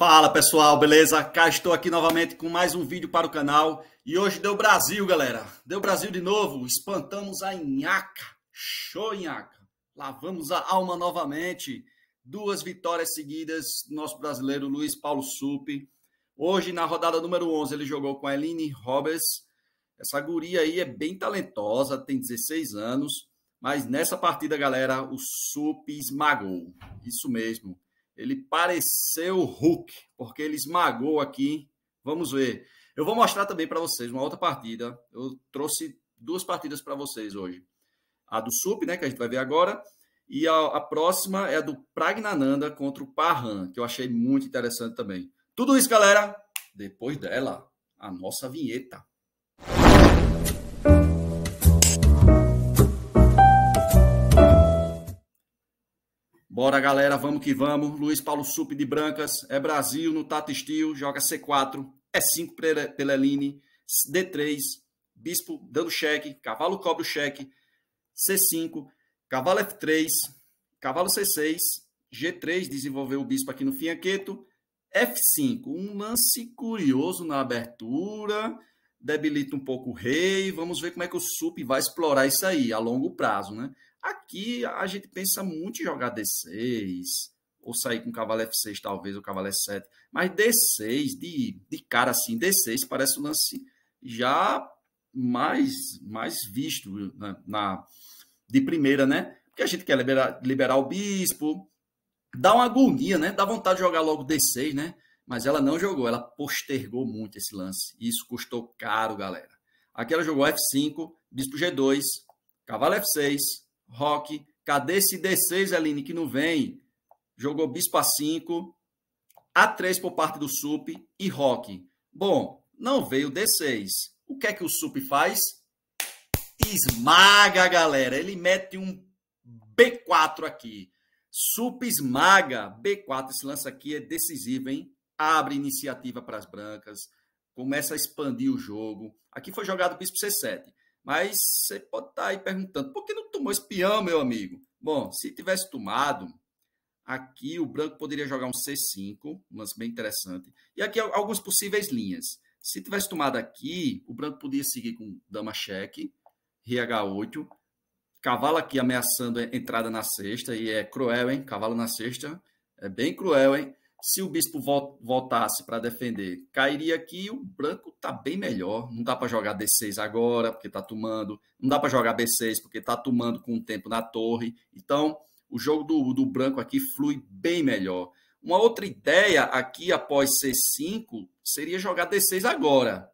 Fala pessoal, beleza? Cá estou aqui novamente com mais um vídeo para o canal e hoje deu Brasil, galera. Deu Brasil de novo, espantamos a Inhaca, show Inhaca. Lavamos a alma novamente, duas vitórias seguidas do nosso brasileiro Luiz Paulo Sup. Hoje na rodada número 11 ele jogou com a Eline Roberts. Essa guria aí é bem talentosa, tem 16 anos, mas nessa partida, galera, o Sup esmagou. Isso mesmo. Ele pareceu Hulk, porque ele esmagou aqui. Vamos ver. Eu vou mostrar também para vocês uma outra partida. Eu trouxe duas partidas para vocês hoje. A do Sup, né, que a gente vai ver agora, e a, a, próxima é a do Pragnananda contra o Parran, que eu achei muito interessante também. Tudo isso, galera, depois dela, a nossa vinheta. Bora, galera, vamos que vamos. Luiz Paulo Sup de Brancas, é Brasil no Tata Steel, joga C4, E5 Peleline, D3, Bispo dando cheque, cavalo cobre o cheque, C5, cavalo F3, cavalo C6, G3 desenvolveu o bispo aqui no fianqueto, F5, um lance curioso na abertura, debilita um pouco o rei, vamos ver como é que o Sup vai explorar isso aí a longo prazo, né? Aqui a gente pensa muito em jogar D6, ou sair com cavalo F6, talvez, ou cavalo F7. Mas D6, de, de cara assim, D6 parece um lance já mais, mais visto na, né, na de primeira, né? Porque a gente quer liberar, liberar o bispo, dá uma agonia, né? Dá vontade de jogar logo D6, né? Mas ela não jogou, ela postergou muito esse lance. Isso custou caro, galera. Aqui ela jogou F5, bispo G2, cavalo F6, Rock. Cadê esse D6, Aline, que não vem? Jogou Bispo a 5, A3 por parte do SUP e Rock. Bom, não veio D6. O que é que o SUP faz? Esmaga, galera. Ele mete um B4 aqui. SUP esmaga. B4, esse lance aqui é decisivo, hein? Abre iniciativa para as brancas. Começa a expandir o jogo. Aqui foi jogado Bispo C7. Mas você pode estar tá aí perguntando, por que não tomou espião, meu amigo? Bom, se tivesse tomado, aqui o branco poderia jogar um C5, mas bem interessante. E aqui algumas possíveis linhas. Se tivesse tomado aqui, o branco podia seguir com dama cheque, RH8, cavalo aqui ameaçando a entrada na sexta, e é cruel, hein? Cavalo na sexta, é bem cruel, hein? se o bispo voltasse para defender, cairia aqui. O branco está bem melhor. Não dá para jogar D6 agora, porque está tomando. Não dá para jogar B6, porque está tomando com o tempo na torre. Então, o jogo do, do branco aqui flui bem melhor. Uma outra ideia aqui após C5 seria jogar D6 agora.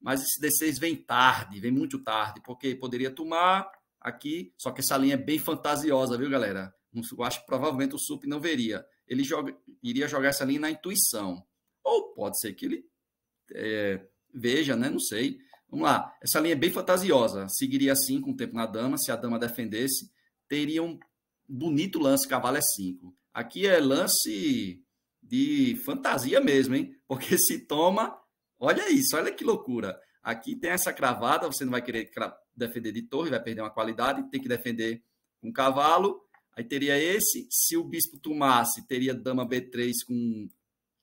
Mas esse D6 vem tarde, vem muito tarde, porque poderia tomar aqui. Só que essa linha é bem fantasiosa, viu, galera? Eu acho que provavelmente o SUP não veria ele joga, iria jogar essa linha na intuição. Ou pode ser que ele é, veja, né? Não sei. Vamos lá. Essa linha é bem fantasiosa. Seguiria assim com o tempo na dama. Se a dama defendesse, teria um bonito lance cavalo é 5. Aqui é lance de fantasia mesmo, hein? Porque se toma, olha isso, olha que loucura. Aqui tem essa cravada, você não vai querer defender de torre, vai perder uma qualidade, tem que defender com cavalo. Aí teria esse, se o bispo tomasse, teria dama B3 com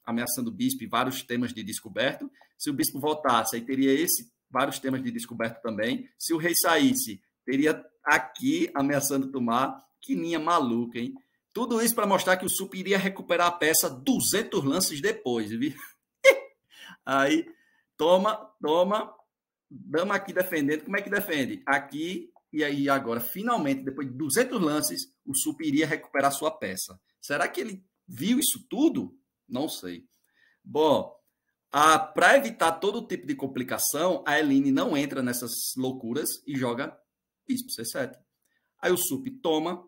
ameaçando o bispo e vários temas de descoberto. Se o bispo voltasse, aí teria esse, vários temas de descoberto também. Se o rei saísse, teria aqui ameaçando tomar. Que linha maluca, hein? Tudo isso para mostrar que o Sup iria recuperar a peça 200 lances depois, viu? aí, toma, toma, dama aqui defendendo. Como é que defende? Aqui, e aí, agora, finalmente, depois de 200 lances, o Sup iria recuperar sua peça. Será que ele viu isso tudo? Não sei. Bom, para evitar todo tipo de complicação, a Eline não entra nessas loucuras e joga bispo C7. Aí o Sup toma,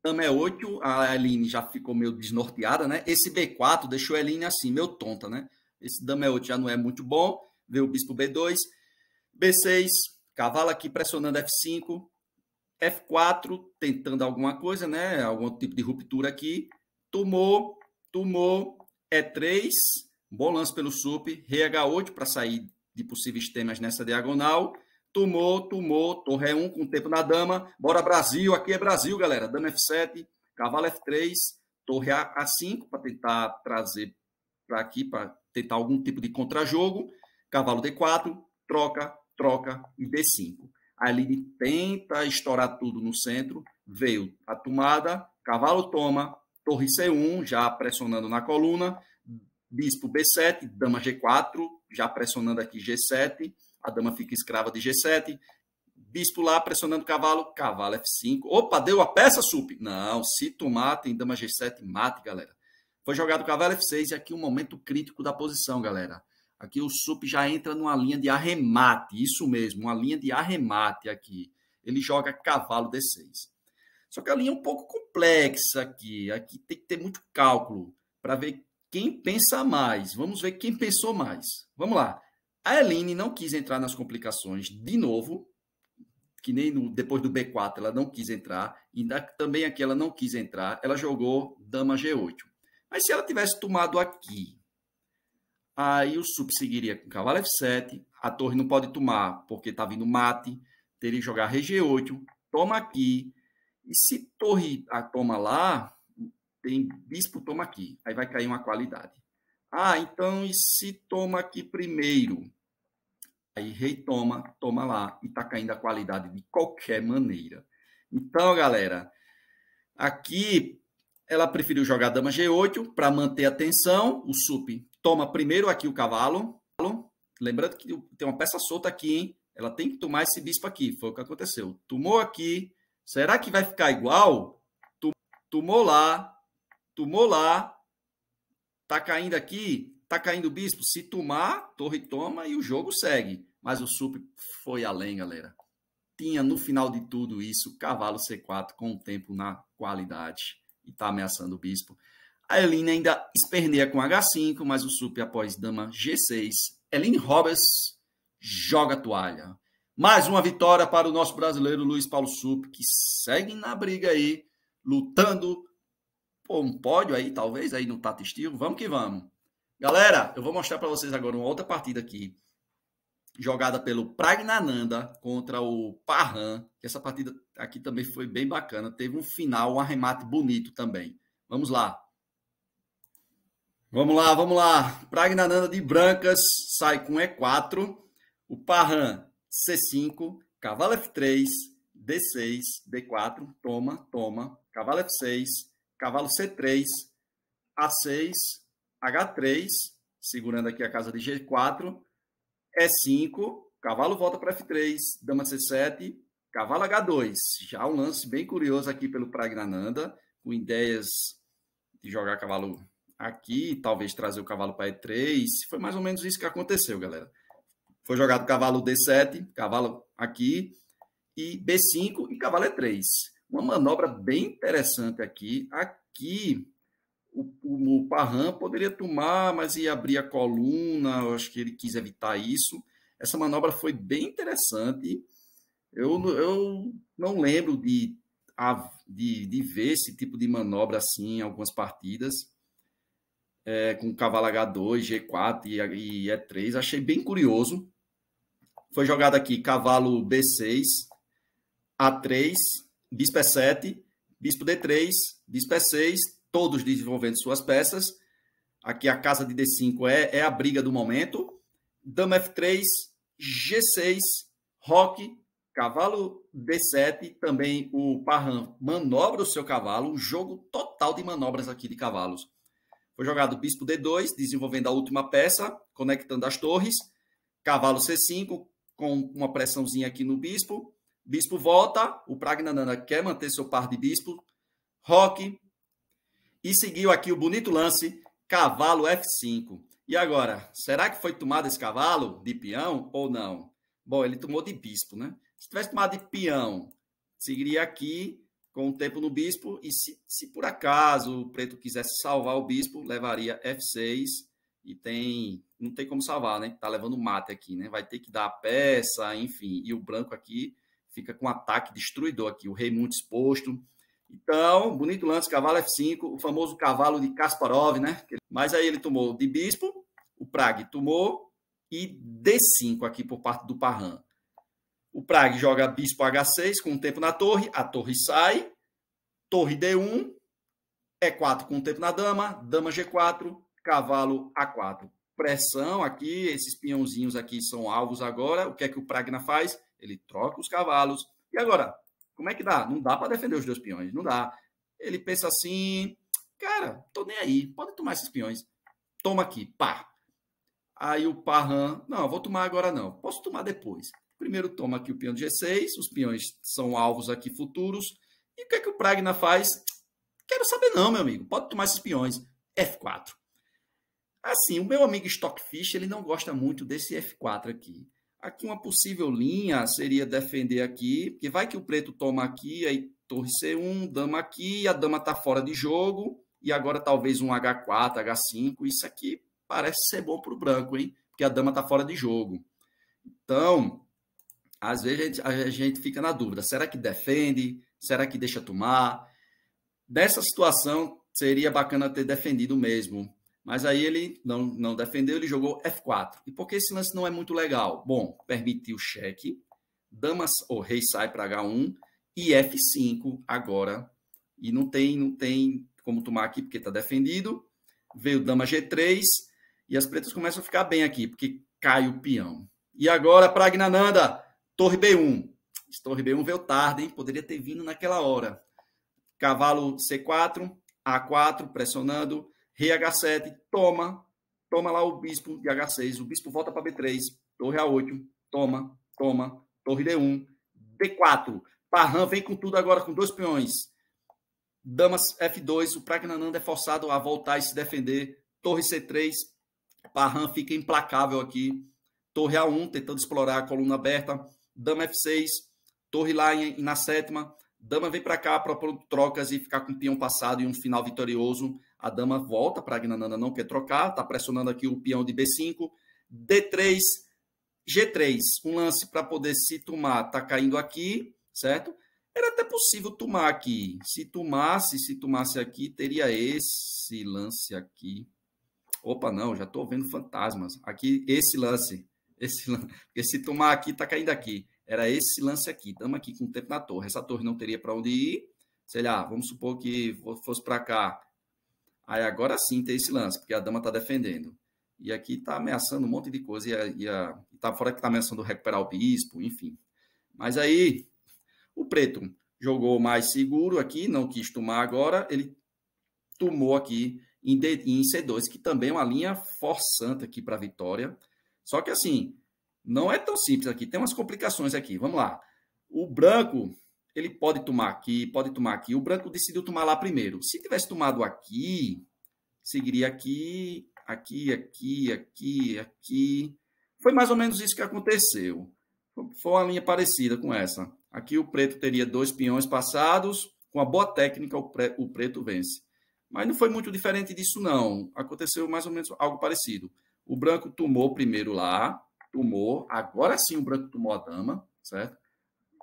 dama é 8, a Eline já ficou meio desnorteada, né? Esse B4 deixou a Eline assim, meio tonta, né? Esse dama é 8 já não é muito bom, Vê o bispo B2, B6, Cavalo aqui pressionando F5, F4 tentando alguma coisa, né? Algum tipo de ruptura aqui. Tomou, tomou, E3, bom lance pelo sup, rei H8 para sair de possíveis temas nessa diagonal. Tomou, tomou, torre 1 com tempo na dama. Bora Brasil, aqui é Brasil, galera. Dama F7, cavalo F3, torre A5 para tentar trazer para aqui, para tentar algum tipo de contrajogo. Cavalo D4, troca, troca e D5. A ele tenta estourar tudo no centro, veio a tomada, cavalo toma, torre C1, já pressionando na coluna, bispo B7, dama G4, já pressionando aqui G7, a dama fica escrava de G7, bispo lá pressionando cavalo, cavalo F5, opa, deu a peça, sup. Não, se tomar, tem dama G7, mate, galera. Foi jogado cavalo F6 e aqui um momento crítico da posição, galera. Aqui o SUP já entra numa linha de arremate, isso mesmo, uma linha de arremate aqui. Ele joga cavalo D6. Só que a linha é um pouco complexa aqui. Aqui tem que ter muito cálculo para ver quem pensa mais. Vamos ver quem pensou mais. Vamos lá. A Eline não quis entrar nas complicações de novo, que nem no, depois do B4 ela não quis entrar, e da, também aqui ela não quis entrar, ela jogou dama G8. Mas se ela tivesse tomado aqui, Aí o sub seguiria com cavalo F7, a torre não pode tomar porque está vindo mate, teria que jogar RG8, toma aqui, e se torre a toma lá, tem bispo toma aqui, aí vai cair uma qualidade. Ah, então e se toma aqui primeiro? Aí rei toma, toma lá, e está caindo a qualidade de qualquer maneira. Então, galera, aqui ela preferiu jogar dama G8 para manter a tensão, o sup toma primeiro aqui o cavalo. Lembrando que tem uma peça solta aqui, hein? Ela tem que tomar esse bispo aqui. Foi o que aconteceu. Tomou aqui. Será que vai ficar igual? Tomou lá. Tomou lá. Tá caindo aqui. Tá caindo o bispo. Se tomar, torre toma e o jogo segue. Mas o sup foi além, galera. Tinha no final de tudo isso cavalo C4 com o tempo na qualidade e tá ameaçando o bispo. A Eline ainda esperneia com H5, mas o sup após dama G6. Eline Roberts joga a toalha. Mais uma vitória para o nosso brasileiro Luiz Paulo Sup, que segue na briga aí, lutando por um pódio aí, talvez, aí no Tato Steel. Vamos que vamos. Galera, eu vou mostrar para vocês agora uma outra partida aqui, jogada pelo Pragnananda contra o Parran. Essa partida aqui também foi bem bacana, teve um final, um arremate bonito também. Vamos lá. Vamos lá, vamos lá. Pragnananda de brancas sai com E4, o Parran C5, cavalo F3, D6, D4, toma, toma, cavalo F6, cavalo C3, A6, H3, segurando aqui a casa de G4, E5, cavalo volta para F3, dama C7, cavalo H2. Já um lance bem curioso aqui pelo Pragnananda, com ideias de jogar cavalo aqui, talvez trazer o cavalo para E3. Foi mais ou menos isso que aconteceu, galera. Foi jogado cavalo D7, cavalo aqui, e B5 e cavalo E3. Uma manobra bem interessante aqui. Aqui o, o, o Parram poderia tomar, mas ia abrir a coluna. Eu acho que ele quis evitar isso. Essa manobra foi bem interessante. Eu, eu não lembro de, de, de ver esse tipo de manobra assim em algumas partidas é, com cavalo H2, G4 e, e E3. Achei bem curioso. Foi jogado aqui cavalo B6, A3, bispo E7, bispo D3, bispo E6, todos desenvolvendo suas peças. Aqui a casa de D5 é, é a briga do momento. Dama F3, G6, Roque, cavalo D7, também o parran manobra o seu cavalo, um jogo total de manobras aqui de cavalos. Foi jogado bispo D2, desenvolvendo a última peça, conectando as torres. Cavalo C5, com uma pressãozinha aqui no bispo. Bispo volta, o Pragnanana quer manter seu par de bispo. Roque. E seguiu aqui o bonito lance, cavalo F5. E agora, será que foi tomado esse cavalo de peão ou não? Bom, ele tomou de bispo, né? Se tivesse tomado de peão, seguiria aqui com o tempo no bispo, e se, se por acaso o preto quisesse salvar o bispo, levaria F6, e tem não tem como salvar, né? Tá levando mate aqui, né? Vai ter que dar a peça, enfim, e o branco aqui fica com um ataque destruidor aqui, o rei muito exposto. Então, bonito lance, cavalo F5, o famoso cavalo de Kasparov, né? Mas aí ele tomou de bispo, o Prague tomou, e D5 aqui por parte do Parran. O Prague joga bispo H6 com o tempo na torre, a torre sai, torre D1, E4 com o tempo na dama, dama G4, cavalo A4. Pressão aqui, esses peãozinhos aqui são alvos agora. O que é que o Pragna faz? Ele troca os cavalos. E agora, como é que dá? Não dá para defender os dois peões, não dá. Ele pensa assim, cara, tô nem aí, pode tomar esses peões. Toma aqui, pá. Aí o Parran, não, vou tomar agora não, posso tomar depois. Primeiro toma aqui o peão G6, os peões são alvos aqui futuros. E o que é que o Pragna faz? Quero saber não, meu amigo. Pode tomar esses peões. F4. Assim, o meu amigo Stockfish, ele não gosta muito desse F4 aqui. Aqui uma possível linha seria defender aqui, porque vai que o preto toma aqui, aí torre C1, dama aqui, a dama está fora de jogo, e agora talvez um H4, H5, isso aqui parece ser bom para o branco, hein? Porque a dama está fora de jogo. Então, às vezes a gente, a gente fica na dúvida: será que defende? Será que deixa tomar? Dessa situação, seria bacana ter defendido mesmo. Mas aí ele não, não defendeu, ele jogou F4. E por que esse lance não é muito legal? Bom, permitiu cheque, damas ou rei sai para H1 e F5 agora. E não tem, não tem como tomar aqui porque está defendido. Veio dama G3 e as pretas começam a ficar bem aqui, porque cai o peão. E agora, Pragnananda, Torre B1. Torre B1 veio tarde, hein? Poderia ter vindo naquela hora. Cavalo C4, A4, pressionando. Rei H7, toma. Toma lá o bispo de H6. O bispo volta para B3. Torre A8, toma, toma. Torre D1, D4. Parran vem com tudo agora, com dois peões. Damas F2, o Pragnananda é forçado a voltar e se defender. Torre C3, Parran fica implacável aqui. Torre A1, tentando explorar a coluna aberta dama F6, torre lá em, na sétima, dama vem para cá para trocas e ficar com o peão passado e um final vitorioso. A dama volta para a Gnanana, não quer trocar, está pressionando aqui o peão de B5, D3, G3, um lance para poder se tomar, está caindo aqui, certo? Era até possível tomar aqui. Se tomasse, se tomasse aqui, teria esse lance aqui. Opa, não, já estou vendo fantasmas. Aqui, esse lance. Esse, esse tomar aqui está caindo aqui. Era esse lance aqui. Estamos aqui com o tempo na torre. Essa torre não teria para onde ir. Sei lá, vamos supor que fosse para cá. Aí agora sim tem esse lance, porque a dama está defendendo. E aqui está ameaçando um monte de coisa. E, a, e, a, e tá fora que está ameaçando recuperar o bispo, enfim. Mas aí o preto jogou mais seguro aqui, não quis tomar agora. Ele tomou aqui em, D, em C2, que também é uma linha forçante aqui para a vitória. Só que assim, não é tão simples aqui, tem umas complicações aqui. Vamos lá. O branco, ele pode tomar aqui, pode tomar aqui. O branco decidiu tomar lá primeiro. Se tivesse tomado aqui, seguiria aqui, aqui, aqui, aqui, aqui. Foi mais ou menos isso que aconteceu. Foi uma linha parecida com essa. Aqui o preto teria dois peões passados. Com a boa técnica, o preto vence. Mas não foi muito diferente disso, não. Aconteceu mais ou menos algo parecido. O branco tomou primeiro lá, tomou, agora sim o branco tomou a dama, certo?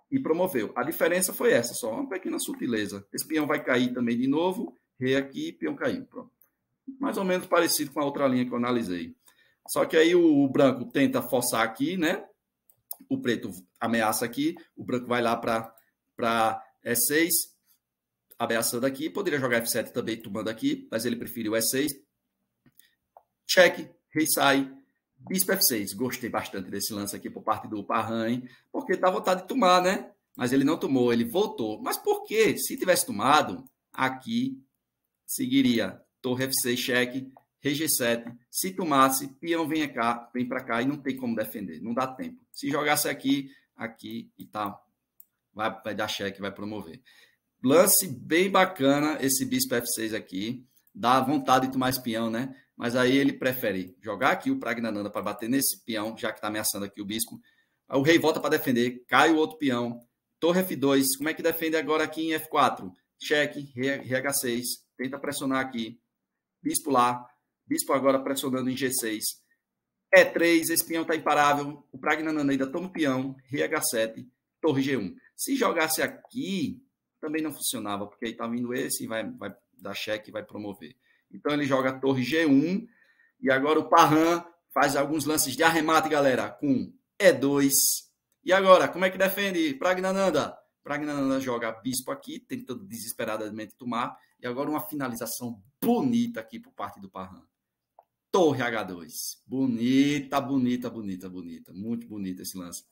E promoveu. A diferença foi essa, só uma pequena sutileza. Esse peão vai cair também de novo, rei aqui, peão caiu. Pronto. Mais ou menos parecido com a outra linha que eu analisei. Só que aí o, o branco tenta forçar aqui, né? O preto ameaça aqui, o branco vai lá para E6, ameaçando aqui. Poderia jogar F7 também, tomando aqui, mas ele preferiu E6. Cheque, rei sai, bispo F6. Gostei bastante desse lance aqui por parte do Parran, porque dá vontade de tomar, né? Mas ele não tomou, ele voltou. Mas por quê? Se tivesse tomado, aqui seguiria torre F6 cheque, rei G7. Se tomasse, peão vem cá, vem para cá e não tem como defender, não dá tempo. Se jogasse aqui, aqui e tal, vai, vai dar cheque, vai promover. Lance bem bacana esse bispo F6 aqui. Dá vontade de tomar espião, né? mas aí ele prefere jogar aqui o Pragnananda para bater nesse peão, já que está ameaçando aqui o bispo. o rei volta para defender, cai o outro peão, torre F2, como é que defende agora aqui em F4? Cheque, rei H6, tenta pressionar aqui, bispo lá, bispo agora pressionando em G6. E3, esse peão está imparável, o Pragnananda ainda toma o peão, rei H7, torre G1. Se jogasse aqui, também não funcionava, porque aí está vindo esse e vai, vai dar cheque e vai promover. Então ele joga a torre G1 e agora o Parran faz alguns lances de arremate, galera, com E2. E agora, como é que defende Pragnananda? Pragnananda joga bispo aqui, tentando desesperadamente tomar. E agora uma finalização bonita aqui por parte do Parran. Torre H2. Bonita, bonita, bonita, bonita. Muito bonita esse lance.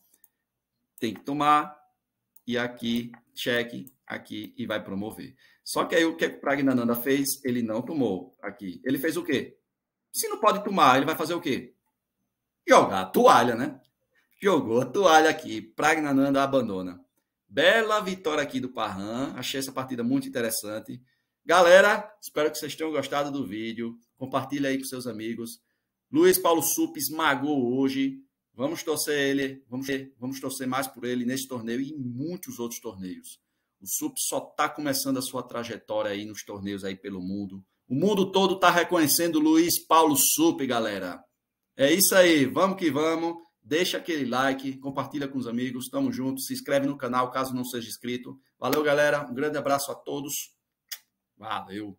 Tem que tomar e aqui cheque, aqui e vai promover. Só que aí o que é o Pragnananda fez? Ele não tomou aqui. Ele fez o quê? Se não pode tomar, ele vai fazer o quê? Jogar a toalha, né? Jogou a toalha aqui. Pragnananda abandona. Bela vitória aqui do Parran. Achei essa partida muito interessante. Galera, espero que vocês tenham gostado do vídeo. Compartilha aí com seus amigos. Luiz Paulo Sup esmagou hoje. Vamos torcer ele, vamos, vamos torcer mais por ele nesse torneio e em muitos outros torneios. O SUP só está começando a sua trajetória aí nos torneios aí pelo mundo. O mundo todo está reconhecendo o Luiz Paulo SUP, galera. É isso aí, vamos que vamos. Deixa aquele like, compartilha com os amigos, tamo junto. Se inscreve no canal caso não seja inscrito. Valeu, galera. Um grande abraço a todos. Valeu.